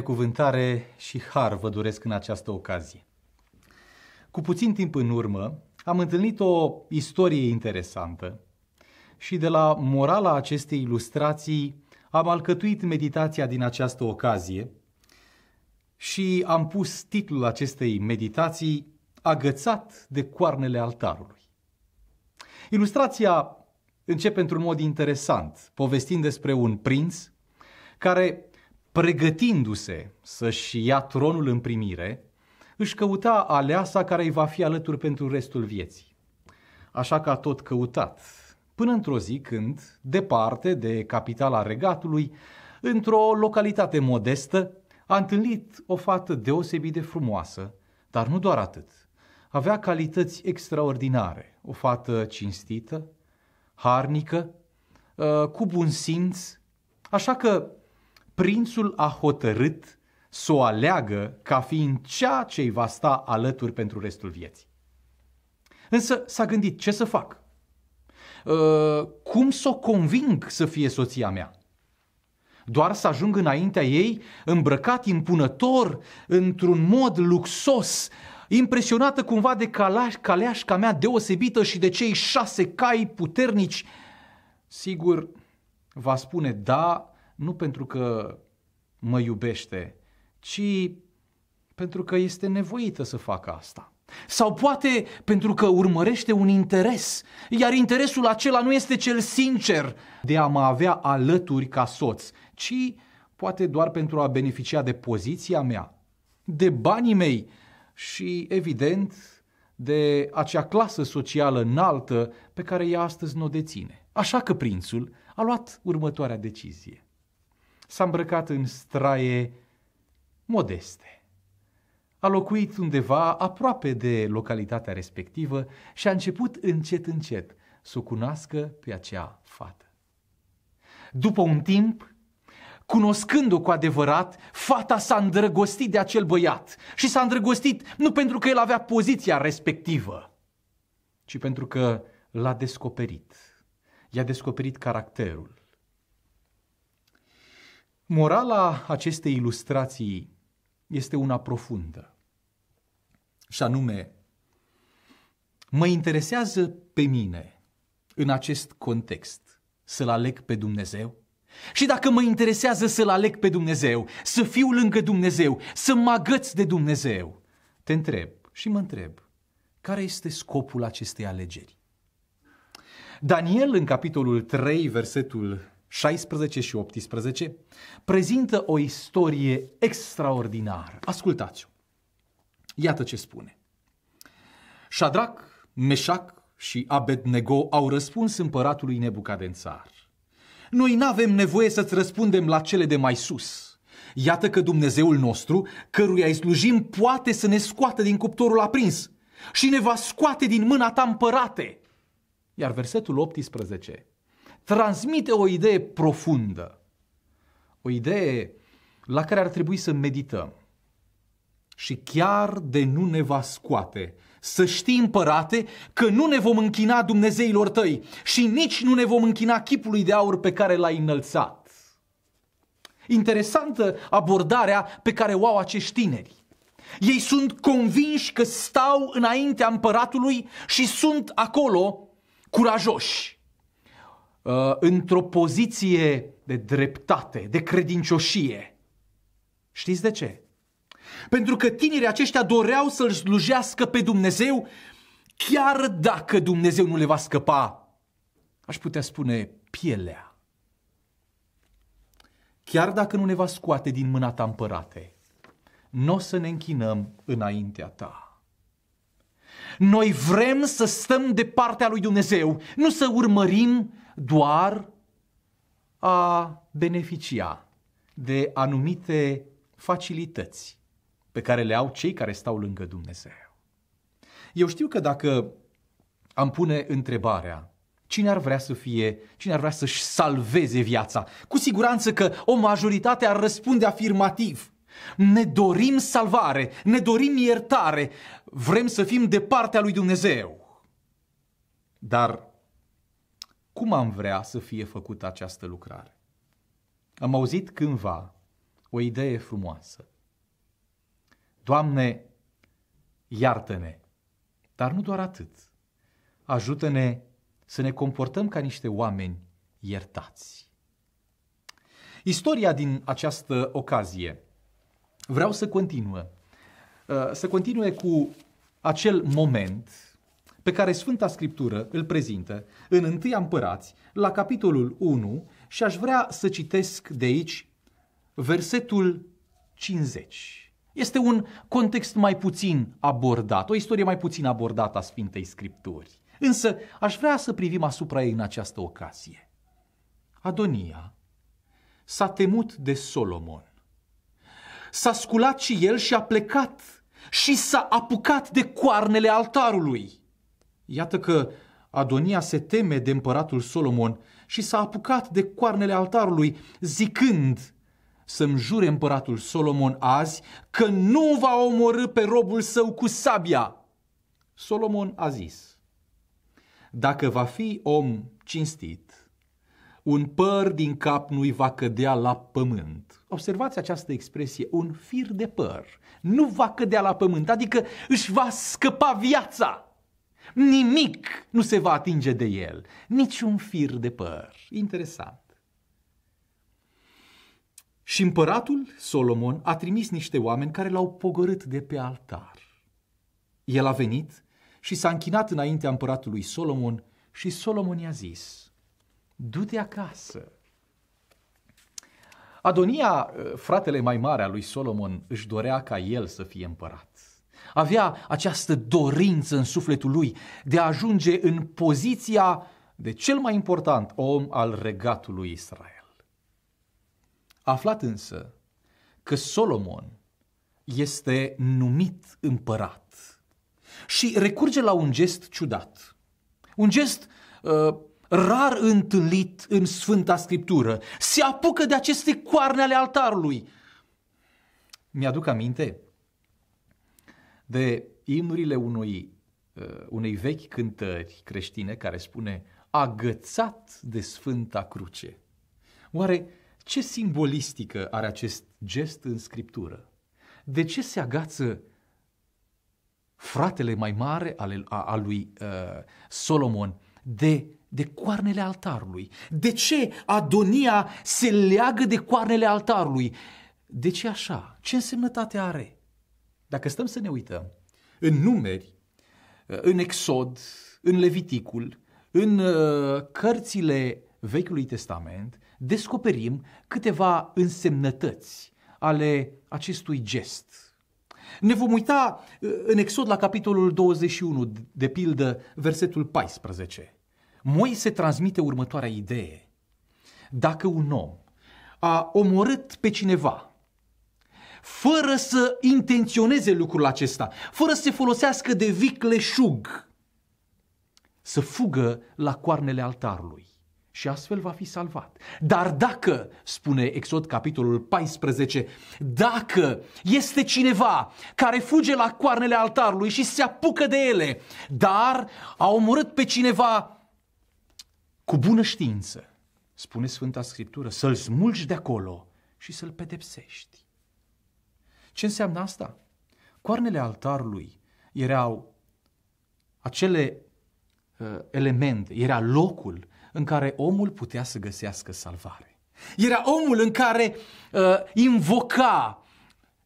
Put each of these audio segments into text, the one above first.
binecuvântare și har vă doresc în această ocazie. Cu puțin timp în urmă am întâlnit o istorie interesantă și de la morala acestei ilustrații am alcătuit meditația din această ocazie și am pus titlul acestei meditații Agățat de coarnele altarului. Ilustrația începe într-un mod interesant, povestind despre un prinț care pregătindu-se să-și ia tronul în primire, își căuta aleasa care îi va fi alături pentru restul vieții. Așa că a tot căutat, până într-o zi când, departe de capitala regatului, într-o localitate modestă, a întâlnit o fată deosebit de frumoasă, dar nu doar atât. Avea calități extraordinare, o fată cinstită, harnică, uh, cu bun simț, așa că prințul a hotărât să o aleagă ca fiind cea ce îi va sta alături pentru restul vieții. Însă s-a gândit ce să fac? Ă, cum să o conving să fie soția mea? Doar să ajung înaintea ei îmbrăcat impunător, într-un mod luxos, impresionată cumva de calaș, caleașca mea deosebită și de cei șase cai puternici. Sigur, va spune da nu pentru că mă iubește, ci pentru că este nevoită să facă asta. Sau poate pentru că urmărește un interes, iar interesul acela nu este cel sincer de a mă avea alături ca soț, ci poate doar pentru a beneficia de poziția mea, de banii mei și, evident, de acea clasă socială înaltă pe care ea astăzi nu o deține. Așa că prințul a luat următoarea decizie s-a îmbrăcat în straie modeste. A locuit undeva aproape de localitatea respectivă și a început încet încet să o cunoască pe acea fată. După un timp, cunoscându o cu adevărat, fata s-a îndrăgostit de acel băiat și s-a îndrăgostit nu pentru că el avea poziția respectivă, ci pentru că l-a descoperit. I-a descoperit caracterul, Morala acestei ilustrații este una profundă. Și anume, mă interesează pe mine în acest context să-L aleg pe Dumnezeu? Și dacă mă interesează să-L aleg pe Dumnezeu, să fiu lângă Dumnezeu, să mă agăț de Dumnezeu, te întreb și mă întreb, care este scopul acestei alegeri? Daniel, în capitolul 3, versetul 16 și 18, prezintă o istorie extraordinară. Ascultați-o. Iată ce spune. Șadrac, Meșac și Abednego au răspuns împăratului Nebucadențar. Noi nu avem nevoie să-ți răspundem la cele de mai sus. Iată că Dumnezeul nostru, căruia îi slujim, poate să ne scoată din cuptorul aprins și ne va scoate din mâna ta împărate. Iar versetul 18 transmite o idee profundă, o idee la care ar trebui să medităm și chiar de nu ne va scoate. Să știi, împărate, că nu ne vom închina Dumnezeilor tăi și nici nu ne vom închina chipului de aur pe care l-ai înălțat. Interesantă abordarea pe care o au acești tineri. Ei sunt convinși că stau înaintea împăratului și sunt acolo curajoși. Uh, într-o poziție de dreptate, de credincioșie. Știți de ce? Pentru că tinerii aceștia doreau să-L slujească pe Dumnezeu chiar dacă Dumnezeu nu le va scăpa, aș putea spune, pielea. Chiar dacă nu ne va scoate din mâna ta împărate, nu o să ne închinăm înaintea ta. Noi vrem să stăm de partea lui Dumnezeu, nu să urmărim doar a beneficia de anumite facilități pe care le au cei care stau lângă Dumnezeu. Eu știu că dacă am pune întrebarea cine ar vrea să fie, cine ar vrea să-și salveze viața, cu siguranță că o majoritate ar răspunde afirmativ. Ne dorim salvare, ne dorim iertare, vrem să fim de partea lui Dumnezeu. Dar cum am vrea să fie făcută această lucrare. Am auzit cândva o idee frumoasă. Doamne, iartă-ne, dar nu doar atât. Ajută-ne să ne comportăm ca niște oameni iertați. Istoria din această ocazie vreau să continuă. Uh, să continue cu acel moment pe care Sfânta Scriptură îl prezintă în 1 Împărați, la capitolul 1, și aș vrea să citesc de aici versetul 50. Este un context mai puțin abordat, o istorie mai puțin abordată a Sfintei Scripturi. Însă aș vrea să privim asupra ei în această ocazie. Adonia s-a temut de Solomon. S-a sculat și el și a plecat și s-a apucat de coarnele altarului. Iată că Adonia se teme de împăratul Solomon și s-a apucat de coarnele altarului, zicând să-mi jure împăratul Solomon azi că nu va omorâ pe robul său cu sabia. Solomon a zis, dacă va fi om cinstit, un păr din cap nu-i va cădea la pământ. Observați această expresie, un fir de păr nu va cădea la pământ, adică își va scăpa viața. Nimic nu se va atinge de el, niciun fir de păr. Interesant. Și împăratul Solomon a trimis niște oameni care l-au pogorât de pe altar. El a venit și s-a închinat înaintea împăratului Solomon și Solomon i-a zis, du-te acasă. Adonia, fratele mai mare al lui Solomon, își dorea ca el să fie împărat avea această dorință în sufletul lui de a ajunge în poziția de cel mai important om al regatului Israel. Aflat însă că Solomon este numit împărat și recurge la un gest ciudat, un gest uh, rar întâlnit în Sfânta Scriptură, se apucă de aceste coarne ale altarului. Mi-aduc aminte de imnurile unui, uh, unei vechi cântări creștine care spune agățat de Sfânta Cruce. Oare ce simbolistică are acest gest în Scriptură? De ce se agață fratele mai mare al, al lui uh, Solomon de, de coarnele altarului? De ce Adonia se leagă de coarnele altarului? De ce așa? Ce însemnătate are? Dacă stăm să ne uităm, în numeri, în Exod, în Leviticul, în uh, cărțile Vechiului Testament, descoperim câteva însemnătăți ale acestui gest. Ne vom uita uh, în Exod la capitolul 21, de pildă, versetul 14. Moise transmite următoarea idee. Dacă un om a omorât pe cineva, fără să intenționeze lucrul acesta, fără să se folosească de vicleșug, să fugă la coarnele altarului și astfel va fi salvat. Dar dacă, spune Exod capitolul 14, dacă este cineva care fuge la coarnele altarului și se apucă de ele, dar a omorât pe cineva cu bună știință, spune Sfânta Scriptură, să-l smulgi de acolo și să-l pedepsești. Ce înseamnă asta? Coarnele altarului erau acele uh, elemente, era locul în care omul putea să găsească salvare. Era omul în care uh, invoca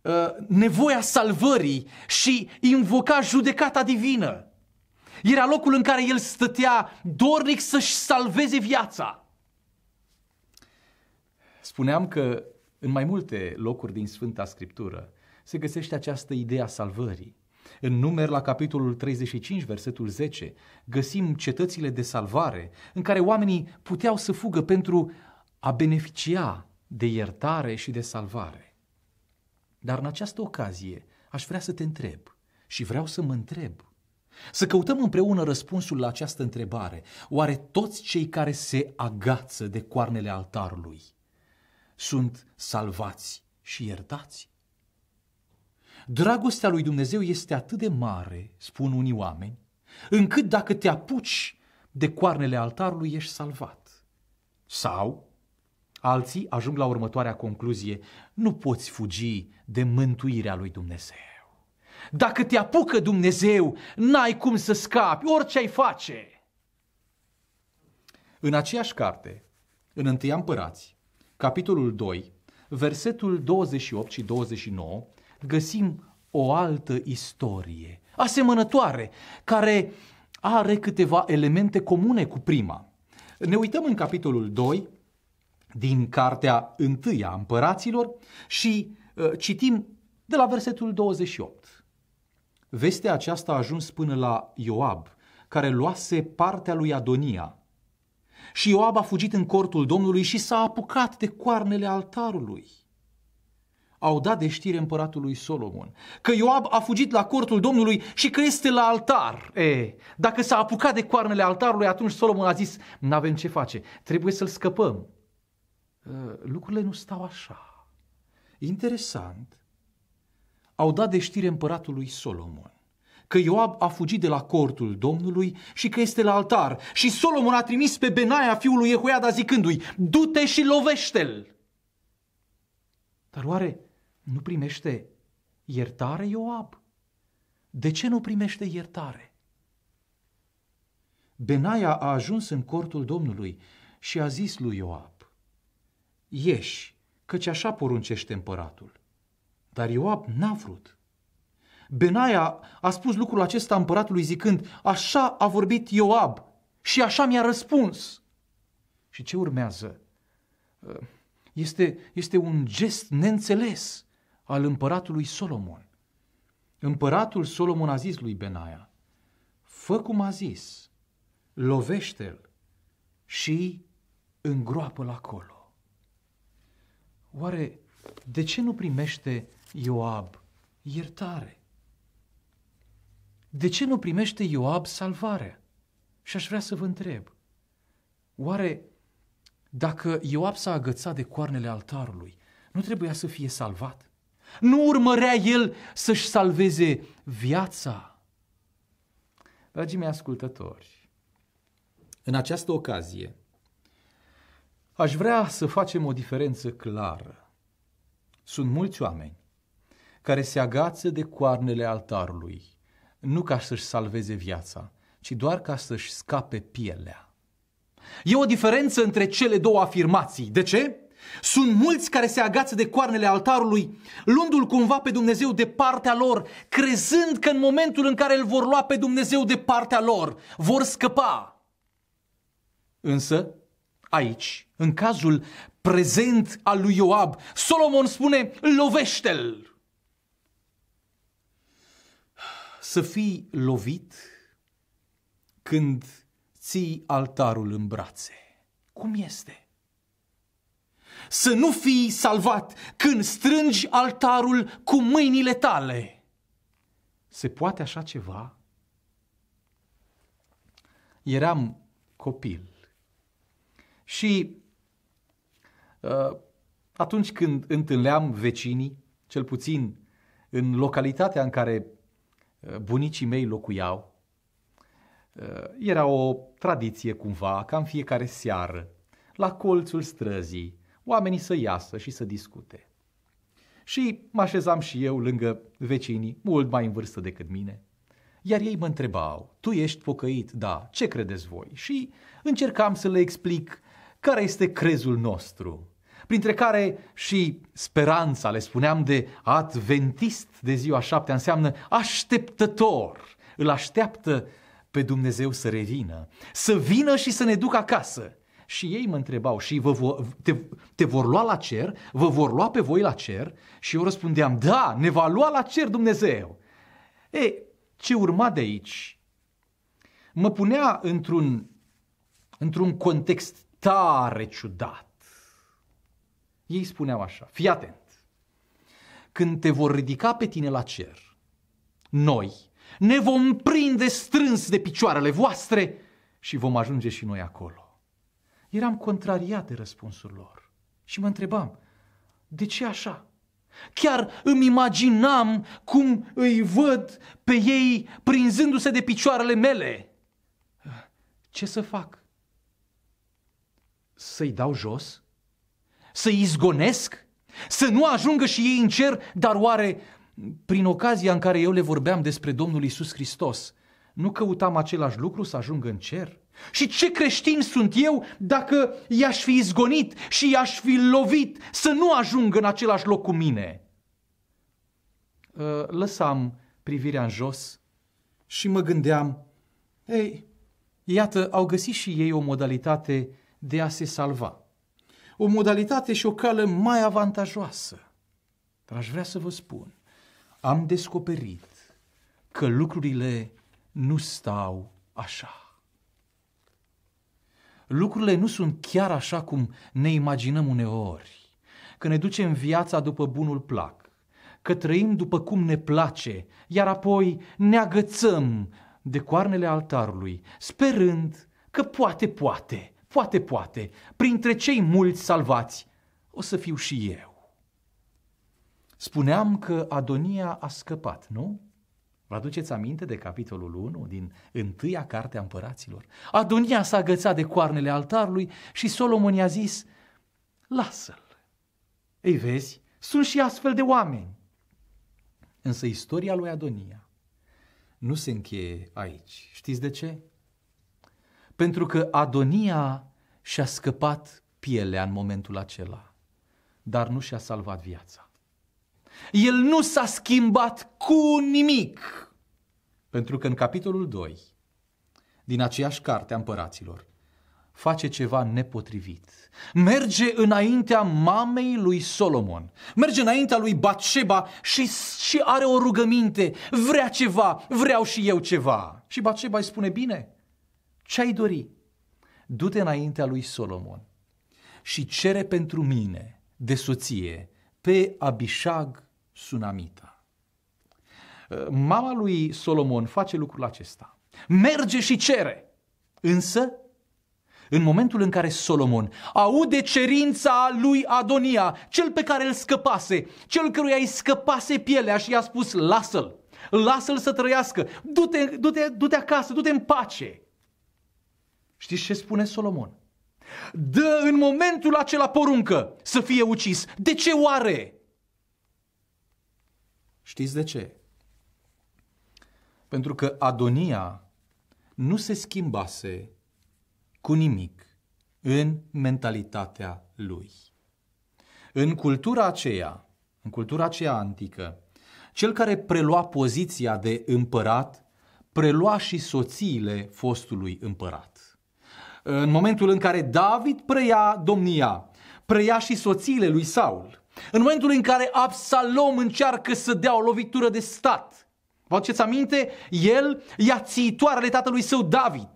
uh, nevoia salvării și invoca judecata divină. Era locul în care el stătea dornic să-și salveze viața. Spuneam că în mai multe locuri din Sfânta Scriptură se găsește această idee a salvării. În numeri la capitolul 35, versetul 10, găsim cetățile de salvare în care oamenii puteau să fugă pentru a beneficia de iertare și de salvare. Dar în această ocazie aș vrea să te întreb și vreau să mă întreb. Să căutăm împreună răspunsul la această întrebare. Oare toți cei care se agață de coarnele altarului sunt salvați și iertați? Dragostea lui Dumnezeu este atât de mare, spun unii oameni, încât dacă te apuci de coarnele altarului, ești salvat. Sau, alții ajung la următoarea concluzie, nu poți fugi de mântuirea lui Dumnezeu. Dacă te apucă Dumnezeu, n-ai cum să scapi, orice ai face. În aceeași carte, în Întâia Împărați, capitolul 2, versetul 28 și 29, găsim o altă istorie, asemănătoare, care are câteva elemente comune cu prima. Ne uităm în capitolul 2 din cartea 1 a împăraților și uh, citim de la versetul 28. Vestea aceasta a ajuns până la Ioab, care luase partea lui Adonia. Și Ioab a fugit în cortul Domnului și s-a apucat de coarnele altarului au dat de știre împăratului Solomon că Ioab a fugit la cortul Domnului și că este la altar. E, dacă s-a apucat de coarnele altarului, atunci Solomon a zis, n-avem ce face, trebuie să-l scăpăm. Lucrurile nu stau așa. Interesant, au dat de știre împăratului Solomon că Ioab a fugit de la cortul Domnului și că este la altar. Și Solomon a trimis pe Benaia, fiul lui Jehoiada, zicându-i, du-te și lovește-l. Dar oare nu primește iertare Ioab? De ce nu primește iertare? Benaia a ajuns în cortul Domnului și a zis lui Ioab, Ieși, căci așa poruncește împăratul. Dar Ioab n-a vrut. Benaia a spus lucrul acesta împăratului zicând, așa a vorbit Ioab și așa mi-a răspuns. Și ce urmează? Este, este un gest neînțeles al împăratului Solomon. Împăratul Solomon a zis lui Benaia, fă cum a zis, lovește-l și îngroapă-l acolo. Oare de ce nu primește Ioab iertare? De ce nu primește Ioab salvare? Și aș vrea să vă întreb, oare dacă Ioab s-a agățat de coarnele altarului, nu trebuia să fie salvat? Nu urmărea el să-și salveze viața. Dragii mei ascultători, în această ocazie aș vrea să facem o diferență clară. Sunt mulți oameni care se agață de coarnele altarului, nu ca să-și salveze viața, ci doar ca să-și scape pielea. E o diferență între cele două afirmații. De ce? Sunt mulți care se agață de coarnele altarului, luându-l cumva pe Dumnezeu de partea lor, crezând că în momentul în care îl vor lua pe Dumnezeu de partea lor, vor scăpa. Însă, aici, în cazul prezent al lui Ioab, Solomon spune, lovește-l! Să fii lovit când ții altarul în brațe. Cum este? să nu fii salvat când strângi altarul cu mâinile tale. Se poate așa ceva? Eram copil și uh, atunci când întâlneam vecinii, cel puțin în localitatea în care uh, bunicii mei locuiau, uh, era o tradiție cumva, cam fiecare seară, la colțul străzii, oamenii să iasă și să discute. Și mă așezam și eu lângă vecinii, mult mai în vârstă decât mine, iar ei mă întrebau, tu ești pocăit, da, ce credeți voi? Și încercam să le explic care este crezul nostru, printre care și speranța, le spuneam de adventist de ziua șaptea, înseamnă așteptător, îl așteaptă pe Dumnezeu să revină, să vină și să ne ducă acasă și ei mă întrebau și vă te, te vor lua la cer, vă vor lua pe voi la cer și eu răspundeam, da, ne va lua la cer Dumnezeu. E, ce urma de aici? Mă punea într-un, într-un context tare ciudat. Ei spuneau așa, fii atent, când te vor ridica pe tine la cer, noi ne vom prinde strâns de picioarele voastre și vom ajunge și noi acolo. Eram contrariat de răspunsul lor și mă întrebam, de ce așa? Chiar îmi imaginam cum îi văd pe ei prinzându-se de picioarele mele. Ce să fac? Să-i dau jos? Să-i izgonesc? Să nu ajungă și ei în cer, dar oare prin ocazia în care eu le vorbeam despre Domnul Isus Hristos, nu căutam același lucru să ajungă în cer? Și ce creștin sunt eu dacă i-aș fi izgonit și i-aș fi lovit să nu ajungă în același loc cu mine? Uh, lăsam privirea în jos și mă gândeam, ei, iată, au găsit și ei o modalitate de a se salva. O modalitate și o cală mai avantajoasă. Dar aș vrea să vă spun, am descoperit că lucrurile nu stau așa lucrurile nu sunt chiar așa cum ne imaginăm uneori, că ne ducem viața după bunul plac, că trăim după cum ne place, iar apoi ne agățăm de coarnele altarului, sperând că poate, poate, poate, poate, printre cei mulți salvați, o să fiu și eu. Spuneam că Adonia a scăpat, nu? Vă aduceți aminte de capitolul 1 din întâia carte a împăraților? Adonia s-a agățat de coarnele altarului și Solomon i-a zis, lasă-l. Ei vezi, sunt și astfel de oameni. Însă istoria lui Adonia nu se încheie aici. Știți de ce? Pentru că Adonia și-a scăpat pielea în momentul acela, dar nu și-a salvat viața. El nu s-a schimbat cu nimic. Pentru că în capitolul 2, din aceeași carte a împăraților, face ceva nepotrivit. Merge înaintea mamei lui Solomon, merge înaintea lui Batseba și, și are o rugăminte, vrea ceva, vreau și eu ceva. Și Batseba îi spune, bine, ce ai dori? Du-te înaintea lui Solomon și cere pentru mine de soție pe Abishag Sunamita. Uh, mama lui Solomon face lucrul acesta. Merge și cere. Însă, în momentul în care Solomon aude cerința lui Adonia, cel pe care îl scăpase, cel căruia îi scăpase pielea și i-a spus, lasă-l, lasă-l să trăiască, du-te, du-te, du-te acasă, du-te în pace. Știți ce spune Solomon? Dă în momentul acela poruncă să fie ucis. De ce oare? Știți de ce? Pentru că Adonia nu se schimbase cu nimic în mentalitatea lui. În cultura aceea, în cultura aceea antică, cel care prelua poziția de împărat prelua și soțiile fostului împărat. În momentul în care David preia domnia, preia și soțiile lui Saul. În momentul în care Absalom încearcă să dea o lovitură de stat, vă aduceți aminte? El ia țitoarele tatălui său David.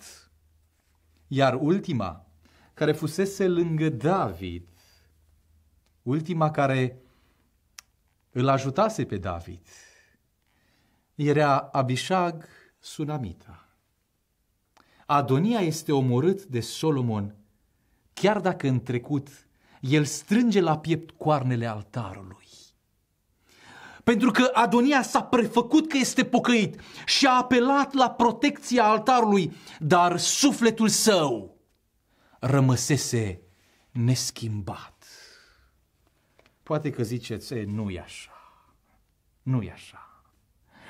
Iar ultima, care fusese lângă David, ultima care îl ajutase pe David, era Abishag Sunamita. Adonia este omorât de Solomon, chiar dacă în trecut el strânge la piept coarnele altarului. Pentru că Adonia s-a prefăcut că este pocăit și a apelat la protecția altarului, dar sufletul său rămăsese neschimbat. Poate că ziceți, e, nu e așa, nu e așa.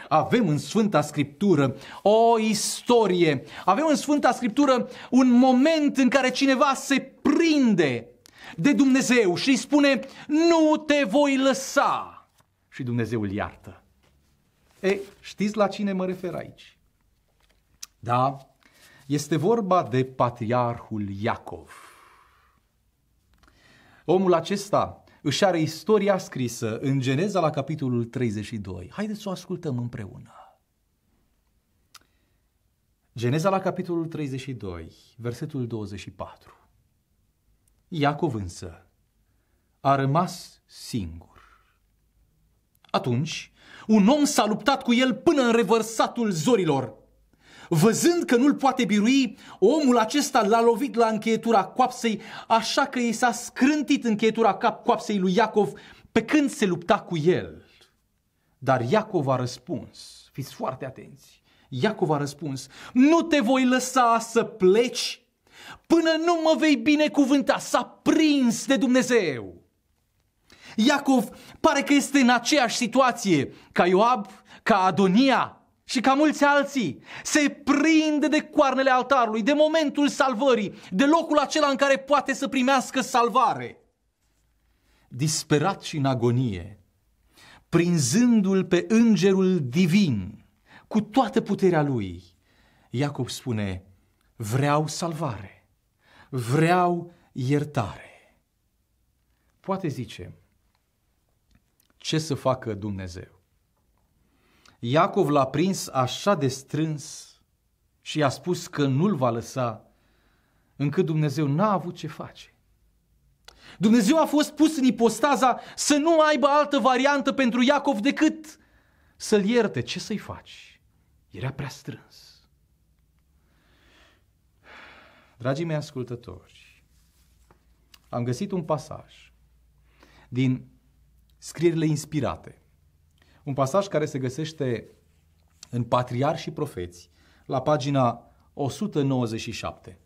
Avem în Sfânta Scriptură o istorie, avem în Sfânta Scriptură un moment în care cineva se prinde de Dumnezeu și îi spune, nu te voi lăsa. Și Dumnezeu îl iartă. E, știți la cine mă refer aici? Da, este vorba de patriarhul Iacov. Omul acesta își are istoria scrisă în Geneza la capitolul 32. Haideți să o ascultăm împreună. Geneza la capitolul 32, versetul 24. Iacov însă a rămas singur. Atunci, un om s-a luptat cu el până în revărsatul zorilor. Văzând că nu-l poate birui, omul acesta l-a lovit la încheietura coapsei, așa că i s-a scrântit încheietura cap coapsei lui Iacov pe când se lupta cu el. Dar Iacov a răspuns, fiți foarte atenți, Iacov a răspuns, nu te voi lăsa să pleci până nu mă vei binecuvânta, s-a prins de Dumnezeu. Iacov pare că este în aceeași situație ca Ioab, ca Adonia și ca mulți alții. Se prinde de coarnele altarului, de momentul salvării, de locul acela în care poate să primească salvare. Disperat și în agonie, prinzându-l pe îngerul divin, cu toată puterea lui, Iacob spune, Vreau salvare. Vreau iertare. Poate zice, ce să facă Dumnezeu? Iacov l-a prins așa de strâns și i-a spus că nu-l va lăsa, încât Dumnezeu n-a avut ce face. Dumnezeu a fost pus în ipostaza să nu aibă altă variantă pentru Iacov decât să-l ierte. Ce să-i faci? Era prea strâns. Dragii mei ascultători, am găsit un pasaj din scrierile inspirate. Un pasaj care se găsește în Patriar și Profeți, la pagina 197.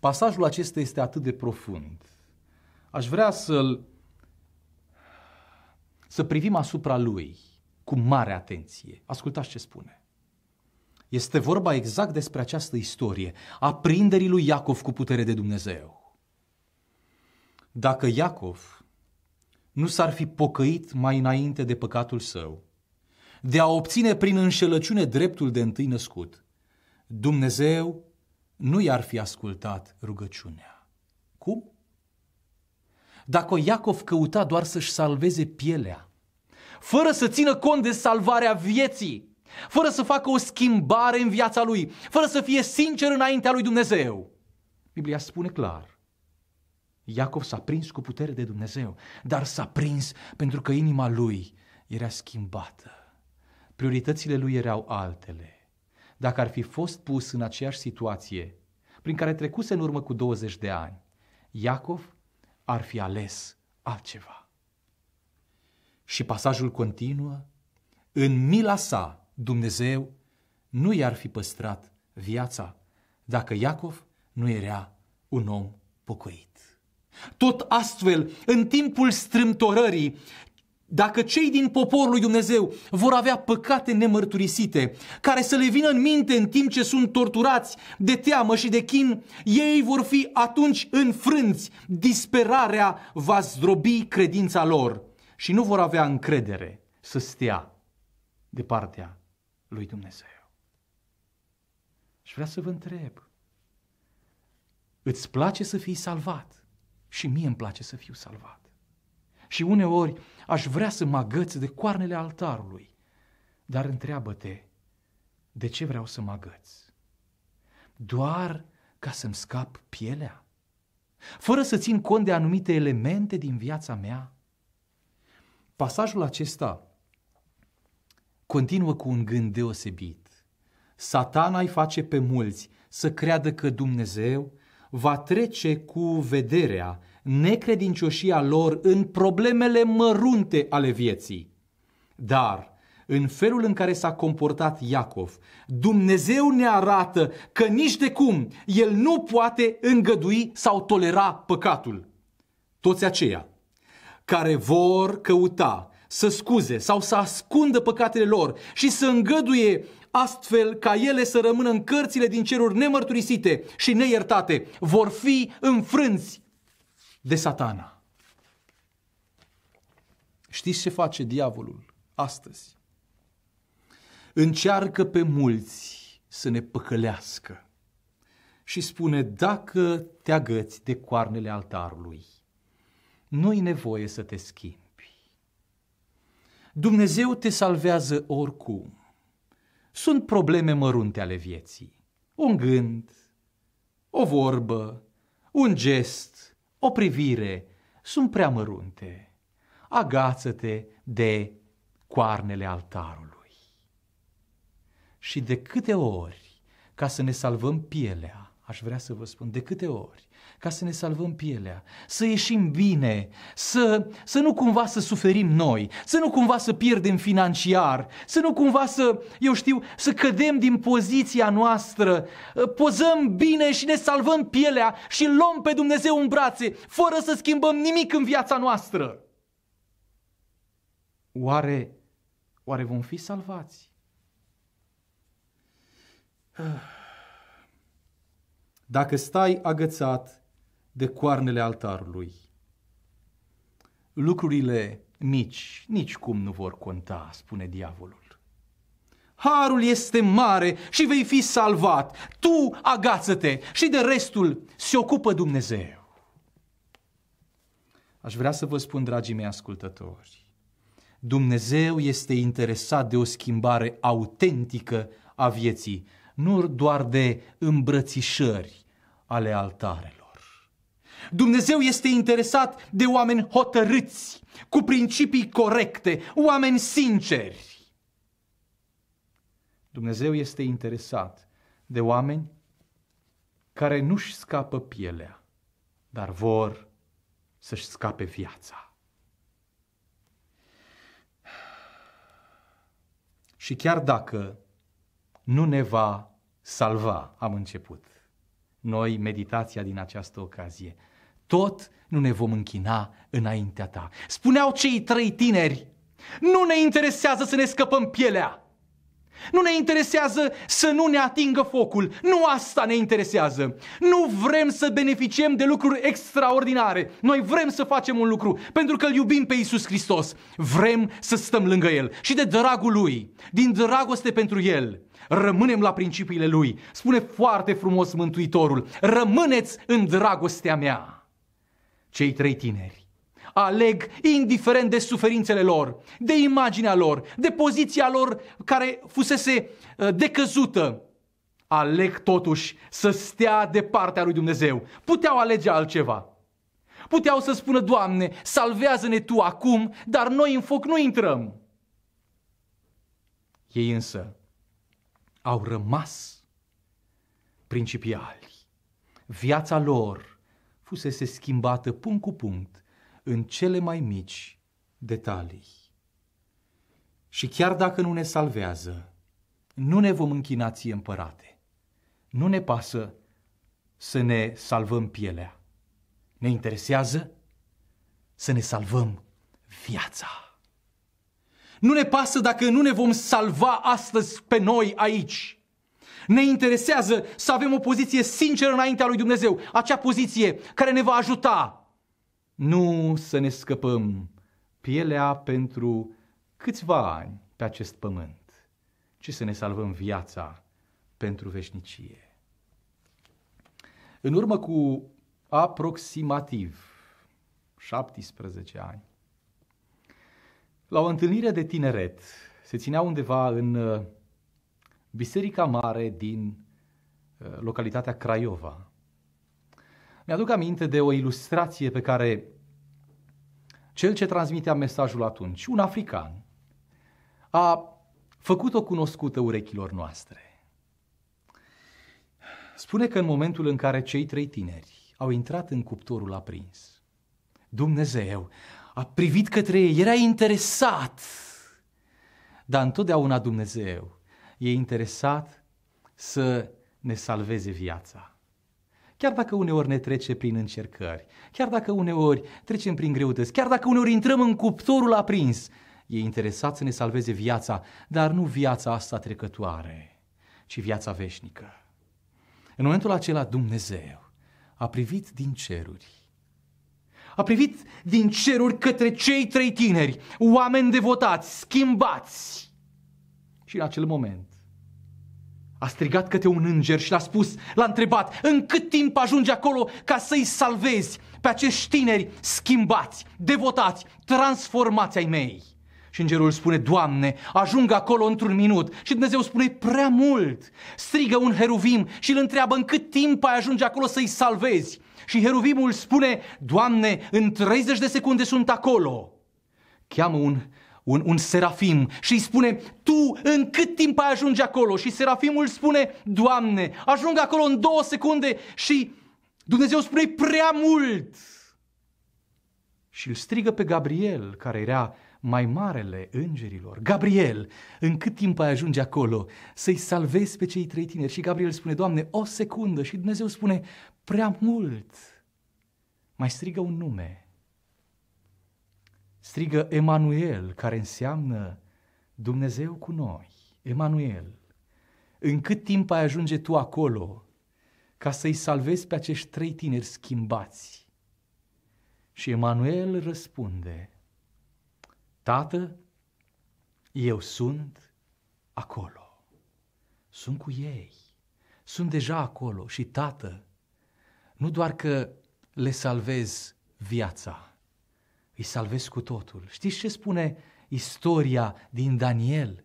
Pasajul acesta este atât de profund. Aș vrea să-l să privim asupra lui cu mare atenție. Ascultați ce spune. Este vorba exact despre această istorie, a prinderii lui Iacov cu putere de Dumnezeu. Dacă Iacov nu s-ar fi pocăit mai înainte de păcatul său, de a obține prin înșelăciune dreptul de întâi născut, Dumnezeu nu i-ar fi ascultat rugăciunea. Cum? Dacă Iacov căuta doar să-și salveze pielea, fără să țină cont de salvarea vieții, fără să facă o schimbare în viața lui, fără să fie sincer înaintea lui Dumnezeu. Biblia spune clar, Iacov s-a prins cu putere de Dumnezeu, dar s-a prins pentru că inima lui era schimbată. Prioritățile lui erau altele. Dacă ar fi fost pus în aceeași situație prin care trecuse în urmă cu 20 de ani, Iacov ar fi ales altceva. Și pasajul continuă, în mila sa, Dumnezeu nu i-ar fi păstrat viața dacă Iacov nu era un om pocăit. Tot astfel, în timpul strâmtorării, dacă cei din poporul lui Dumnezeu vor avea păcate nemărturisite, care să le vină în minte în timp ce sunt torturați de teamă și de chin, ei vor fi atunci înfrânți. Disperarea va zdrobi credința lor și nu vor avea încredere să stea de partea lui Dumnezeu. Și vreau să vă întreb, îți place să fii salvat? Și mie îmi place să fiu salvat. Și uneori aș vrea să mă agăț de coarnele altarului, dar întreabă-te, de ce vreau să mă agăț? Doar ca să-mi scap pielea? Fără să țin cont de anumite elemente din viața mea? Pasajul acesta continuă cu un gând deosebit. Satana îi face pe mulți să creadă că Dumnezeu va trece cu vederea necredincioșia lor în problemele mărunte ale vieții. Dar, în felul în care s-a comportat Iacov, Dumnezeu ne arată că nici de cum el nu poate îngădui sau tolera păcatul. Toți aceia care vor căuta să scuze sau să ascundă păcatele lor și să îngăduie astfel ca ele să rămână în cărțile din ceruri nemărturisite și neiertate, vor fi înfrânți de satana. Știți ce face diavolul astăzi? Încearcă pe mulți să ne păcălească și spune, dacă te agăți de coarnele altarului, nu-i nevoie să te schimbi. Dumnezeu te salvează oricum. Sunt probleme mărunte ale vieții. Un gând, o vorbă, un gest, o privire sunt prea mărunte. Agață-te de coarnele altarului. Și de câte ori, ca să ne salvăm pielea, aș vrea să vă spun, de câte ori, ca să ne salvăm pielea, să ieșim bine, să, să nu cumva să suferim noi, să nu cumva să pierdem financiar, să nu cumva să, eu știu, să cădem din poziția noastră, pozăm bine și ne salvăm pielea și luăm pe Dumnezeu în brațe, fără să schimbăm nimic în viața noastră. Oare, oare vom fi salvați? Uh dacă stai agățat de coarnele altarului. Lucrurile mici nici cum nu vor conta, spune diavolul. Harul este mare și vei fi salvat. Tu agață-te și de restul se ocupă Dumnezeu. Aș vrea să vă spun, dragii mei ascultători, Dumnezeu este interesat de o schimbare autentică a vieții nu doar de îmbrățișări ale altarelor. Dumnezeu este interesat de oameni hotărâți, cu principii corecte, oameni sinceri. Dumnezeu este interesat de oameni care nu-și scapă pielea, dar vor să-și scape viața. Și chiar dacă nu ne va salva, am început noi meditația din această ocazie. Tot nu ne vom închina înaintea ta. Spuneau cei trei tineri, nu ne interesează să ne scăpăm pielea. Nu ne interesează să nu ne atingă focul. Nu asta ne interesează. Nu vrem să beneficiem de lucruri extraordinare. Noi vrem să facem un lucru pentru că îl iubim pe Isus Hristos. Vrem să stăm lângă El și de dragul Lui, din dragoste pentru El. Rămânem la principiile lui. Spune foarte frumos Mântuitorul, rămâneți în dragostea mea. Cei trei tineri aleg, indiferent de suferințele lor, de imaginea lor, de poziția lor care fusese uh, decăzută, aleg totuși să stea de partea lui Dumnezeu. Puteau alege altceva. Puteau să spună, Doamne, salvează-ne Tu acum, dar noi în foc nu intrăm. Ei însă au rămas principiali. Viața lor fusese schimbată punct cu punct în cele mai mici detalii. Și chiar dacă nu ne salvează, nu ne vom închina ție, împărate. Nu ne pasă să ne salvăm pielea. Ne interesează să ne salvăm viața. Nu ne pasă dacă nu ne vom salva astăzi pe noi aici. Ne interesează să avem o poziție sinceră înaintea lui Dumnezeu, acea poziție care ne va ajuta. Nu să ne scăpăm pielea pentru câțiva ani pe acest pământ, ci să ne salvăm viața pentru veșnicie. În urmă cu aproximativ 17 ani, la o întâlnire de tineret se ținea undeva în uh, Biserica Mare din uh, localitatea Craiova. Mi-aduc aminte de o ilustrație pe care cel ce transmitea mesajul atunci, un african, a făcut-o cunoscută urechilor noastre. Spune că în momentul în care cei trei tineri au intrat în cuptorul aprins, Dumnezeu a privit către ei, era interesat. Dar întotdeauna Dumnezeu e interesat să ne salveze viața. Chiar dacă uneori ne trece prin încercări, chiar dacă uneori trecem prin greutăți, chiar dacă uneori intrăm în cuptorul aprins, e interesat să ne salveze viața, dar nu viața asta trecătoare, ci viața veșnică. În momentul acela Dumnezeu a privit din ceruri a privit din ceruri către cei trei tineri, oameni devotați, schimbați. Și în acel moment a strigat către un înger și l-a spus, l-a întrebat, în cât timp ajungi acolo ca să-i salvezi pe acești tineri schimbați, devotați, transformați ai mei? Și îngerul spune, Doamne, ajung acolo într-un minut. Și Dumnezeu spune, prea mult. Strigă un heruvim și îl întreabă, în cât timp ai ajunge acolo să-i salvezi? Și heruvimul spune, Doamne, în 30 de secunde sunt acolo. Cheamă un un, un serafim și îi spune, tu în cât timp ai ajunge acolo? Și serafimul spune, Doamne, ajung acolo în două secunde și Dumnezeu spune prea mult. Și îl strigă pe Gabriel, care era mai marele îngerilor, Gabriel, în cât timp ai ajunge acolo să-i salvezi pe cei trei tineri? Și Gabriel spune, Doamne, o secundă și Dumnezeu spune, prea mult. Mai strigă un nume. Strigă Emanuel, care înseamnă Dumnezeu cu noi. Emanuel, în cât timp ai ajunge tu acolo ca să-i salvezi pe acești trei tineri schimbați? Și Emanuel răspunde, Tată, eu sunt acolo. Sunt cu ei. Sunt deja acolo și, Tată, nu doar că le salvez viața, îi salvez cu totul. Știți ce spune istoria din Daniel?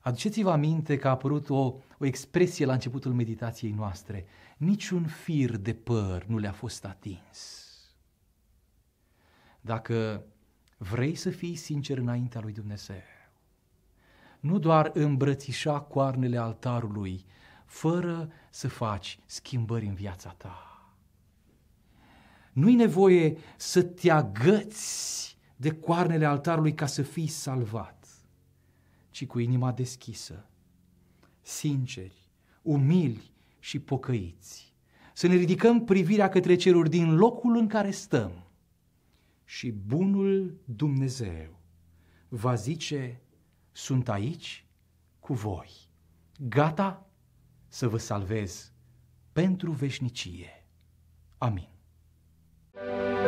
Aduceți-vă aminte că a apărut o, o expresie la începutul meditației noastre. Niciun fir de păr nu le-a fost atins. Dacă Vrei să fii sincer înaintea lui Dumnezeu. Nu doar îmbrățișa coarnele altarului, fără să faci schimbări în viața ta. Nu-i nevoie să te agăți de coarnele altarului ca să fii salvat, ci cu inima deschisă, sinceri, umili și pocăiți. Să ne ridicăm privirea către ceruri din locul în care stăm și bunul Dumnezeu va zice, sunt aici cu voi, gata să vă salvez pentru veșnicie. Amin. thank you